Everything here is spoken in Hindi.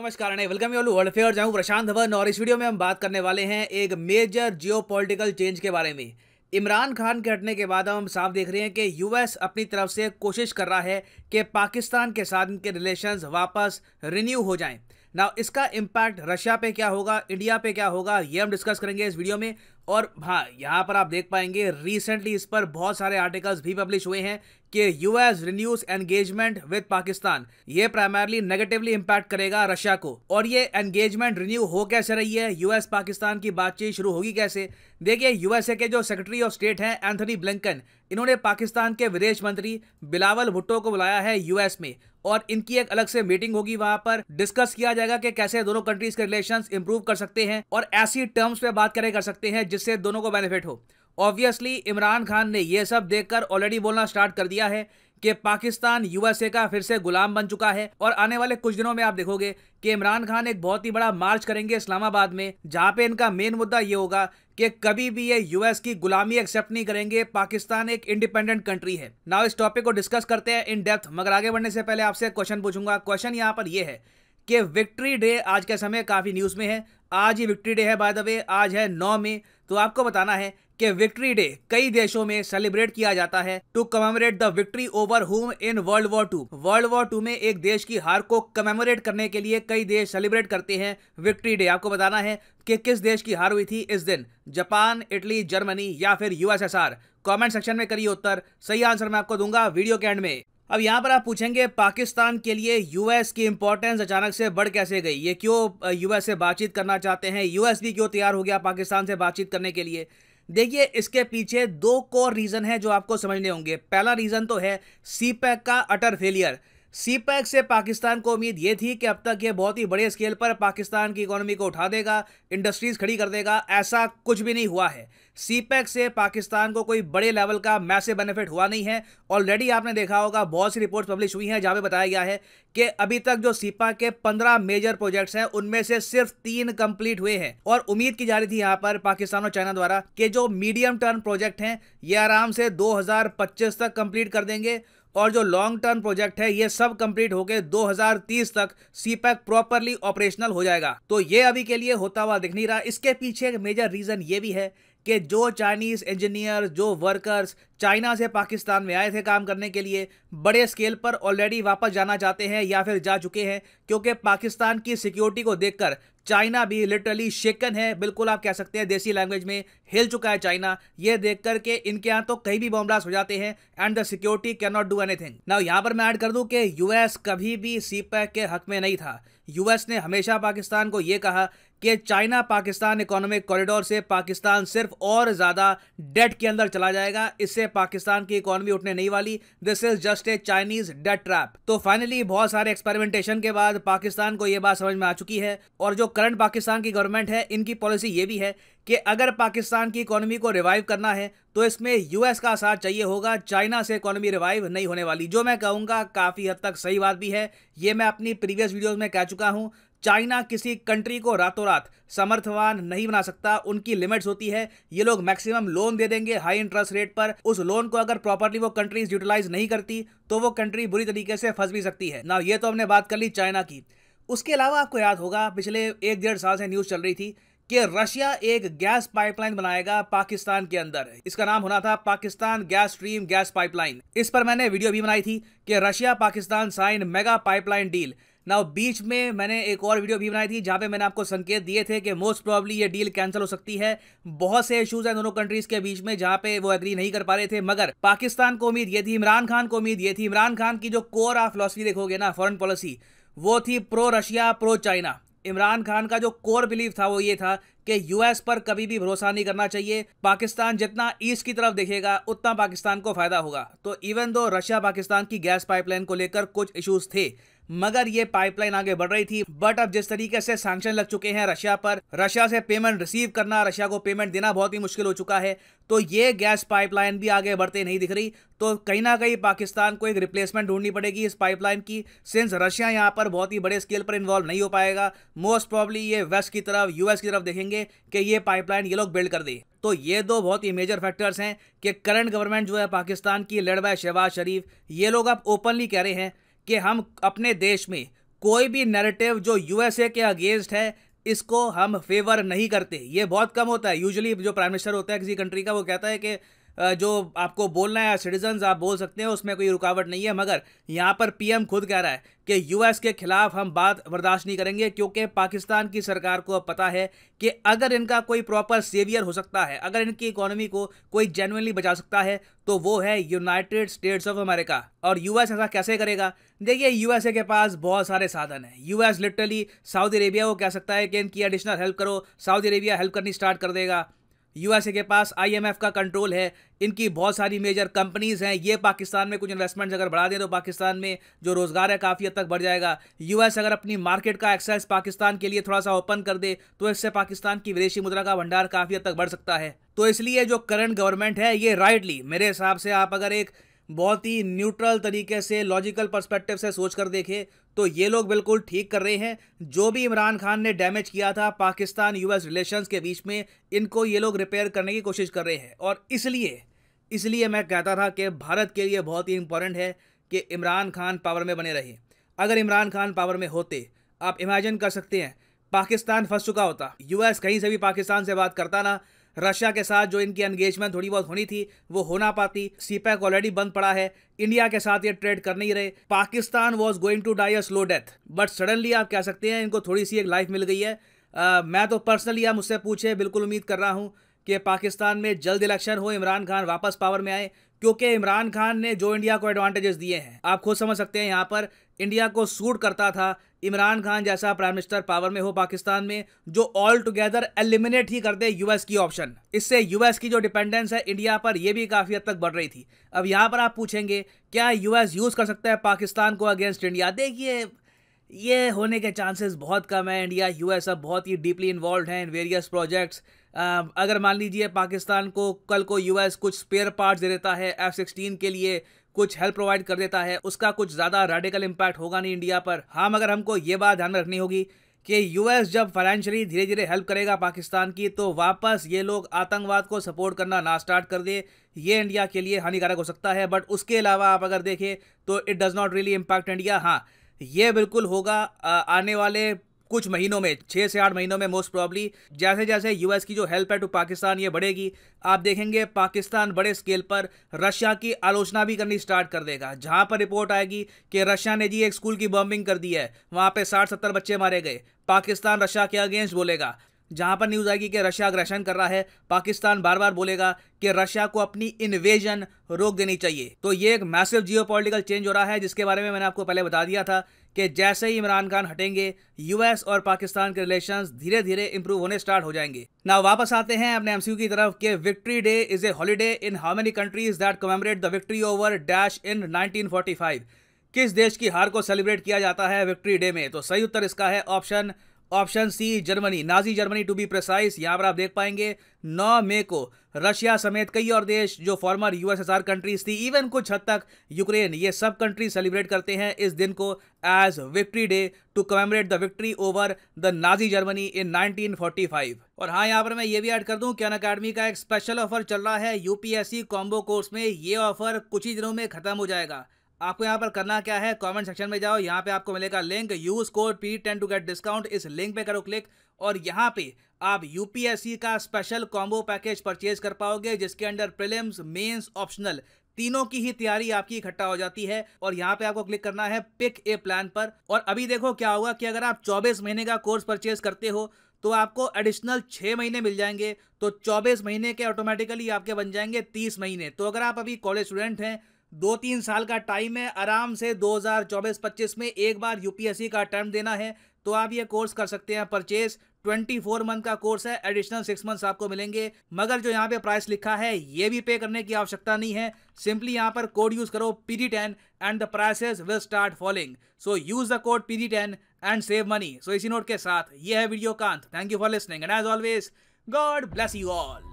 नमस्कार and welcome you world fair जाऊँ प्रशांत धवन और इस वीडियो में हम बात करने वाले हैं एक मेजर जियो चेंज के बारे में इमरान खान के हटने के बाद हम साफ देख रहे हैं कि यूएस अपनी तरफ से कोशिश कर रहा है कि पाकिस्तान के साथ इनके रिलेशंस वापस रिन्यू हो जाएं ना इसका इम्पैक्ट रशिया पे क्या होगा इंडिया पे क्या होगा ये हम डिस्कस करेंगे इस वीडियो में और हाँ यहाँ पर आप देख पाएंगे रिसेंटली इस पर बहुत सारे आर्टिकल्स भी पब्लिश हुए हैं कि US renews engagement with Pakistan ये प्राइमरली नेगेटिवली इम्पैक्ट करेगा रशिया को और ये एंगेजमेंट रिन्यू हो कैसे रही है यूएस पाकिस्तान की बातचीत शुरू होगी कैसे देखिए यूएसए के जो सेक्रेटरी ऑफ स्टेट हैं एंथनी ब्लिंकन इन्होंने पाकिस्तान के विदेश मंत्री बिलावल भुट्टो को बुलाया है यूएस में और इनकी एक अलग से मीटिंग होगी वहां पर डिस्कस किया जाएगा कि कैसे दोनों कंट्रीज के रिलेशन इंप्रूव कर सकते हैं और ऐसी टर्म्स पे बात करें कर सकते हैं जिससे दोनों को बेनिफिट हो ऑब्वियसली इमरान खान ने यह सब देखकर ऑलरेडी बोलना स्टार्ट कर दिया है कि पाकिस्तान यूएसए का फिर से गुलाम बन चुका है और आने वाले कुछ दिनों में आप देखोगे कि इमरान खान एक बहुत ही बड़ा मार्च करेंगे इस्लामाबाद में जहां पे इनका मेन मुद्दा ये होगा कि कभी भी ये यूएस की गुलामी एक्सेप्ट नहीं करेंगे पाकिस्तान एक इंडिपेंडेंट कंट्री है नाउ इस टॉपिक को डिस्कस करते हैं इन डेप्थ मगर आगे बढ़ने से पहले आपसे क्वेश्चन पूछूंगा क्वेश्चन यहाँ पर यह है कि विक्ट्री डे आज के समय काफ़ी न्यूज़ में है आज ही विक्ट्री डे है बाय द वे आज है नौ में तो आपको बताना है कि विक्ट्री डे कई देशों में सेलिब्रेट किया जाता है to commemorate the victory over home in world war two world war two में एक देश की हार को कमेमोरेट करने के लिए कई देश सेलिब्रेट करते हैं विक्ट्री डे आपको बताना है कि किस देश की हार हुई थी इस दिन जापान इटली जर्मनी या फिर यूएसएसआर कमेंट सेक्शन में करिए उत्तर सही आंसर मैं आपको दूंगा वीडियो के एंड में अब यहाँ पर आप पूछेंगे पाकिस्तान के लिए यूएस की इंपॉर्टेंस अचानक से बढ़ कैसे गई ये क्यों यूएस से बातचीत करना चाहते हैं यूएस भी क्यों तैयार हो गया पाकिस्तान से बातचीत करने के लिए देखिए इसके पीछे दो कोर रीज़न है जो आपको समझने होंगे पहला रीज़न तो है सीपैक e e e का अटर फेलियर सीपैक से पाकिस्तान को उम्मीद ये थी कि अब तक ये बहुत ही बड़े स्केल पर पाकिस्तान की इकोनॉमी को उठा देगा इंडस्ट्रीज़ खड़ी कर देगा ऐसा कुछ भी नहीं हुआ है सीपैक से पाकिस्तान को कोई बड़े लेवल का मैसे बेनिफिट हुआ नहीं है ऑलरेडी आपने देखा होगा बहुत सी रिपोर्ट्स पब्लिश हुई हैं जहाँ पर बताया गया है कि अभी तक जो सीपा के पंद्रह मेजर प्रोजेक्ट्स हैं उनमें से सिर्फ तीन कंप्लीट हुए हैं और उम्मीद की जा रही थी यहाँ पर पाकिस्तान और चाइना द्वारा कि जो मीडियम टर्म प्रोजेक्ट हैं ये आराम से दो तक कंप्लीट कर देंगे और जो लॉन्ग टर्म प्रोजेक्ट है ये सब कंप्लीट होकर 2030 तक सीपैक प्रॉपरली ऑपरेशनल हो जाएगा तो ये अभी के लिए होता हुआ दिख नहीं रहा इसके पीछे एक मेजर रीजन ये भी है कि जो चाइनीज़ इंजीनियर जो वर्कर्स चाइना से पाकिस्तान में आए थे काम करने के लिए बड़े स्केल पर ऑलरेडी वापस जाना चाहते हैं या फिर जा चुके हैं क्योंकि पाकिस्तान की सिक्योरिटी को देखकर चाइना भी लिटरली शेकन है बिल्कुल आप कह सकते हैं देसी लैंग्वेज में हिल चुका है चाइना ये कर के इनके यहाँ तो कहीं भी बॉम्ब्लास्ट हो जाते हैं and the security can not do anything ना यहाँ पर मैं ऐड कर दूं कि यूएस कभी भी सी के हक में नहीं था यूएस ने हमेशा पाकिस्तान को ये कहा कि चाइना पाकिस्तान इकोनॉमिक कॉरिडोर से पाकिस्तान सिर्फ और ज़्यादा डेट के अंदर चला जाएगा इससे पाकिस्तान की इकोनॉमी उठने नहीं वाली this is just a Chinese debt trap तो फाइनली बहुत सारे एक्सपेरिमेंटेशन के बाद पाकिस्तान को यह बात समझ में आ चुकी है और जो करंट पाकिस्तान की गवर्नमेंट है इनकी पॉलिसी ये भी है कि अगर पाकिस्तान की इकोनॉमी को रिवाइव करना है तो इसमें यूएस का साथ चाहिए होगा चाइना से इकोनॉमी रिवाइव नहीं होने वाली जो मैं कहूँगा काफ़ी हद तक सही बात भी है ये मैं अपनी प्रीवियस वीडियोज़ में कह चुका हूँ चाइना किसी कंट्री को रातों रात समर्थवान नहीं बना सकता उनकी लिमिट्स होती है ये लोग मैक्सिमम लोन दे देंगे हाई इंटरेस्ट रेट पर उस लोन को अगर प्रॉपरली वो कंट्रीज यूटिलाइज नहीं करती तो वो कंट्री बुरी तरीके से फंस भी सकती है ना ये तो हमने बात कर ली चाइना की उसके अलावा आपको याद होगा पिछले एक डेढ़ साल से न्यूज़ चल रही थी कि रशिया एक गैस पाइपलाइन बनाएगा पाकिस्तान के अंदर इसका नाम होना था Pakistan gas stream gas pipeline इस पर मैंने वीडियो भी बनाई थी कि Russia Pakistan sign mega pipeline deal ना बीच में मैंने एक और वीडियो भी बनाई थी जहाँ पे मैंने आपको संकेत दिए थे कि मोस्ट प्रॉब्ली ये डील कैंसिल हो सकती है बहुत से इश्यूज हैं दोनों कंट्रीज के बीच में जहाँ पे वो एग्री नहीं कर पा रहे थे मगर पाकिस्तान को उम्मीद ये थी इमरान खान को उम्मीद ये थी इमरान खान की जो कोर ऑफ फिलोसफी देखोगे ना फॉरन पॉलिसी वो थी pro Russia pro China Imran Khan का जो कोर बिलीव था वो ये था कि यूएस पर कभी भी भरोसा नहीं करना चाहिए पाकिस्तान जितना ईस्ट की तरफ देखेगा उतना पाकिस्तान को फायदा होगा तो इवन दो रशिया पाकिस्तान की गैस पाइपलाइन को लेकर कुछ इश्यूज थे मगर ये पाइपलाइन आगे बढ़ रही थी बट अब जिस तरीके से सैंक्शन लग चुके हैं रशिया पर रशिया से पेमेंट रिसीव करना रशिया को पेमेंट देना बहुत ही मुश्किल हो चुका है तो ये गैस पाइपलाइन भी आगे बढ़ते नहीं दिख रही तो कहीं ना कहीं पाकिस्तान को एक रिप्लेसमेंट ढूंढनी पड़ेगी इस पाइपलाइन की सिंस रशिया यहाँ पर बहुत ही बड़े स्केल पर इन्वॉल्व नहीं हो पाएगा मोस्ट प्रॉब्ली ये वेस्ट की तरफ यूएस की तरफ देखेंगे कि ये पाइपलाइन ये लोग बिल्ड कर दें तो ये दो बहुत ही मेजर फैक्टर्स हैं कि करंट गवर्नमेंट जो है पाकिस्तान की लड़वा शहबाज शरीफ ये लोग अब ओपनली कह रहे हैं कि हम अपने देश में कोई भी नैरेटिव जो यूएसए के अगेंस्ट है इसको हम फेवर नहीं करते ये बहुत कम होता है यूजुअली जो प्राइम मिनिस्टर होता है किसी कंट्री का वो कहता है कि जो आपको बोलना है सिटीजन्स आप बोल सकते हैं उसमें कोई रुकावट नहीं है मगर यहाँ पर पीएम खुद कह रहा है कि यूएस के खिलाफ हम बात बर्दाश्त नहीं करेंगे क्योंकि पाकिस्तान की सरकार को पता है कि अगर इनका कोई प्रॉपर सेवियर हो सकता है अगर इनकी इकोनॉमी को कोई जेनुअनली बचा सकता है तो वो है यूनाइटेड स्टेट्स ऑफ अमेरिका और यूएस ऐसा कैसे करेगा देखिए यूएसए के पास बहुत सारे साधन हैं यूएस लिटरली सऊदी अरेबिया को कह सकता है कि इनकी एडिशनल हेल्प करो सऊदी अरेबिया हेल्प करनी स्टार्ट कर देगा यूएसए के पास आईएमएफ का कंट्रोल है इनकी बहुत सारी मेजर कंपनीज़ हैं ये पाकिस्तान में कुछ इन्वेस्टमेंट्स अगर बढ़ा दें तो पाकिस्तान में जो रोज़गार है काफ़ी हद तक बढ़ जाएगा यूएस अगर अपनी मार्केट का एक्सेस पाकिस्तान के लिए थोड़ा सा ओपन कर दे तो इससे पाकिस्तान की विदेशी मुद्रा का भंडार काफ़ी हद तक बढ़ सकता है तो इसलिए जो करंट गवर्नमेंट है ये राइटली मेरे हिसाब से आप अगर एक बहुत ही न्यूट्रल तरीके से लॉजिकल पर्सपेक्टिव से सोच कर देखे तो ये लोग बिल्कुल ठीक कर रहे हैं जो भी इमरान खान ने डैमेज किया था पाकिस्तान यूएस रिलेशंस के बीच में इनको ये लोग रिपेयर करने की कोशिश कर रहे हैं और इसलिए इसलिए मैं कहता था कि भारत के लिए बहुत ही इंपॉर्टेंट है कि इमरान खान पावर में बने रहे अगर इमरान खान पावर में होते आप इमेजिन कर सकते हैं पाकिस्तान फंस चुका होता यूएस कहीं से भी पाकिस्तान से बात करता ना रशिया के साथ जो इनकी एंगेजमेंट थोड़ी बहुत होनी थी वो होना पाती सीपैक ऑलरेडी e बंद पड़ा है इंडिया के साथ ये ट्रेड कर नहीं रहे Pakistan was going to die a slow death but suddenly आप कह सकते हैं इनको थोड़ी सी एक लाइफ मिल गई है आ, मैं तो पर्सनली आप मुझसे पूछे बिल्कुल उम्मीद कर रहा हूँ कि पाकिस्तान में जल्द इलेक्शन हो इमरान खान वापस पावर में आए क्योंकि इमरान खान ने जो इंडिया को एडवांटेजेस दिए हैं आप खुद समझ सकते हैं यहाँ पर इंडिया को सूट करता था इमरान खान जैसा प्राइम मिनिस्टर पावर में हो पाकिस्तान में जो ऑल टुगेदर एलिमिनेट ही कर दे यूएस की ऑप्शन इससे यूएस की जो डिपेंडेंस है इंडिया पर यह भी काफ़ी हद तक बढ़ रही थी अब यहाँ पर आप पूछेंगे क्या यूएस यूज़ कर सकता है पाकिस्तान को अगेंस्ट इंडिया देखिए ये होने के चांसेस बहुत कम है इंडिया यूएस अब बहुत ही डीपली इन्वॉल्व हैं इन वेरियस प्रोजेक्ट्स अगर मान लीजिए पाकिस्तान को कल को यूएस कुछ स्पेयर पार्ट्स दे देता है एफ सिक्सटीन के लिए कुछ हेल्प प्रोवाइड कर देता है उसका कुछ ज़्यादा रेडिकल इम्पैक्ट होगा नहीं इंडिया पर हाँ मगर हमको ये बात ध्यान में रखनी होगी कि यूएस जब फाइनेंशियली धीरे धीरे हेल्प करेगा पाकिस्तान की तो वापस ये लोग आतंकवाद को सपोर्ट करना ना स्टार्ट कर दे ये इंडिया के लिए हानिकारक हो सकता है बट उसके अलावा आप अगर देखें तो it does not really impact India हाँ ये बिल्कुल होगा आने वाले कुछ महीनों में छः से आठ महीनों में मोस्ट प्रॉब्ली जैसे जैसे यूएस की जो हेल्प है टू पाकिस्तान ये बढ़ेगी आप देखेंगे पाकिस्तान बड़े स्केल पर रशिया की आलोचना भी करनी स्टार्ट कर देगा जहाँ पर रिपोर्ट आएगी कि रशिया ने जी एक स्कूल की बॉम्बिंग कर दी है वहाँ पर साठ सत्तर बच्चे मारे गए पाकिस्तान रशिया के अगेंस्ट बोलेगा जहाँ पर न्यूज़ आएगी कि रशिया अग्रेशन कर रहा है पाकिस्तान बार बार बोलेगा कि रशिया को अपनी इन्वेजन रोक देनी चाहिए तो ये एक मैसिव जियो चेंज हो रहा है जिसके बारे में मैंने आपको पहले बता दिया था कि जैसे ही इमरान खान हटेंगे यूएस और पाकिस्तान के रिलेशन धीरे धीरे इंप्रूव होने स्टार्ट हो जाएंगे ना वापस आते हैं अपने एमसीयू की तरफ कि victory day is a holiday in how many countries that commemorate the victory over dash in 1945 किस देश की हार को सेलिब्रेट किया जाता है विक्ट्री डे में तो सही उत्तर इसका है option option C Germany Nazi Germany to be precise यहाँ पर आप देख पाएंगे नौ मे को रशिया समेत कई और देश जो फॉर्मर यूएसएसआर कंट्रीज थी इवन कुछ हद तक यूक्रेन ये सब कंट्री सेलिब्रेट करते हैं इस दिन को as victory day to commemorate the victory over the Nazi Germany in 1945 और हाँ यहाँ पर मैं ये भी ऐड कर दूँ कैन अकेडमी का एक स्पेशल ऑफर चल रहा है यूपीएससी कॉम्बो कोर्स में ये ऑफर कुछ ही दिनों में खत्म हो जाएगा आपको यहाँ पर करना क्या है कमेंट सेक्शन में जाओ यहाँ पे आपको मिलेगा link use code P ten to get discount इस लिंक पे करो क्लिक और यहाँ पे आप यूपीएससी का स्पेशल कॉम्बो पैकेज परचेज कर पाओगे जिसके अंडर प्रिलिम्स मेंस ऑप्शनल तीनों की ही तैयारी आपकी इकट्ठा हो जाती है और यहाँ पे आपको क्लिक करना है पिक ए प्लान पर और अभी देखो क्या होगा कि अगर आप चौबीस महीने का कोर्स परचेज करते हो तो आपको एडिशनल छः महीने मिल जाएंगे तो चौबीस महीने के ऑटोमेटिकली आपके बन जाएंगे तीस महीने तो अगर आप अभी कॉलेज स्टूडेंट हैं दो तीन साल का टाइम है आराम से 2024-25 में एक बार यूपीएससी का टर्म देना है तो आप ये कोर्स कर सकते हैं परचेज 24 मंथ का कोर्स है एडिशनल सिक्स मंथ्स आपको मिलेंगे मगर जो यहाँ पे प्राइस लिखा है ये भी पे करने की आवश्यकता नहीं है सिंपली यहाँ पर कोड यूज करो P ten and the prices will start following so use the code P ten and save money so इसी नोट के साथ ये है वीडियो कांत thank you for listening and as always God bless you all